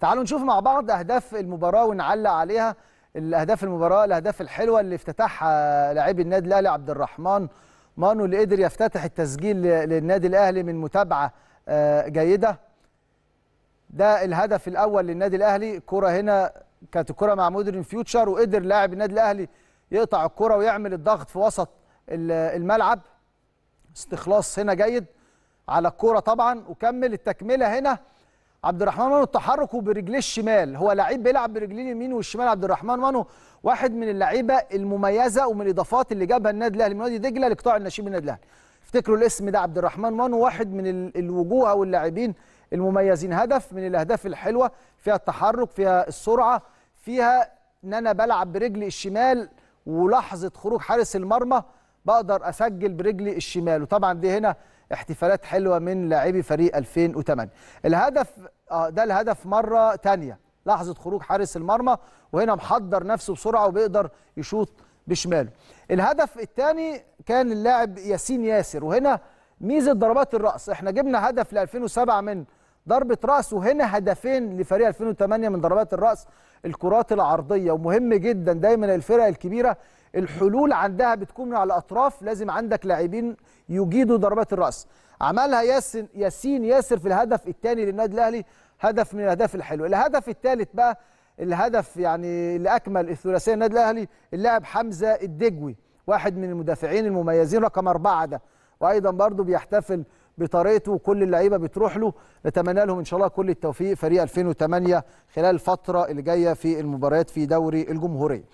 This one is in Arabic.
تعالوا نشوف مع بعض اهداف المباراه ونعلق عليها الاهداف المباراه الاهداف الحلوه اللي افتتحها لاعبي النادي الاهلي عبد الرحمن مانو اللي قدر يفتتح التسجيل للنادي الاهلي من متابعه آه، جيده ده الهدف الاول للنادي الاهلي كره هنا كانت الكره مع مودرن فيوتشر وقدر لاعب النادي الاهلي يقطع الكره ويعمل الضغط في وسط الملعب استخلاص هنا جيد على الكوره طبعا وكمل التكمله هنا عبد الرحمن مانو تحركه برجليه الشمال هو لعيب بيلعب برجليه اليمين والشمال عبد الرحمن مانو واحد من اللعيبه المميزه ومن الاضافات اللي جابها النادي الاهلي من وادي دجله لقطاع من النادي الاهلي افتكروا الاسم ده عبد الرحمن مانو واحد من الوجوه او اللاعبين المميزين هدف من الاهداف الحلوه فيها التحرك فيها السرعه فيها ان انا بلعب برجلي الشمال ولحظه خروج حارس المرمى بقدر اسجل برجلي الشمال وطبعا دي هنا احتفالات حلوه من لاعبي فريق 2008 الهدف اه ده الهدف مره ثانيه لحظه خروج حارس المرمى وهنا محضر نفسه بسرعه وبيقدر يشوط بشماله الهدف الثاني كان اللاعب ياسين ياسر وهنا ميزه ضربات الراس احنا جبنا هدف ل 2007 من ضربه راس وهنا هدفين لفريق 2008 من ضربات الراس الكرات العرضيه ومهم جدا دايما الفرق الكبيره الحلول عندها بتكون من على الاطراف لازم عندك لاعبين يجيدوا ضربات الراس عملها ياسين ياسين ياسر في الهدف الثاني للنادي الاهلي هدف من الاهداف الحلوه الهدف الثالث بقى الهدف يعني اللي اكمل الثلاثيه النادي الاهلي اللاعب حمزه الدجوي واحد من المدافعين المميزين رقم أربعة ده وايضا برضو بيحتفل بطريقته كل اللعيبه بتروح له نتمنى لهم ان شاء الله كل التوفيق فريق 2008 خلال الفتره اللي جايه في المباريات في دوري الجمهوريه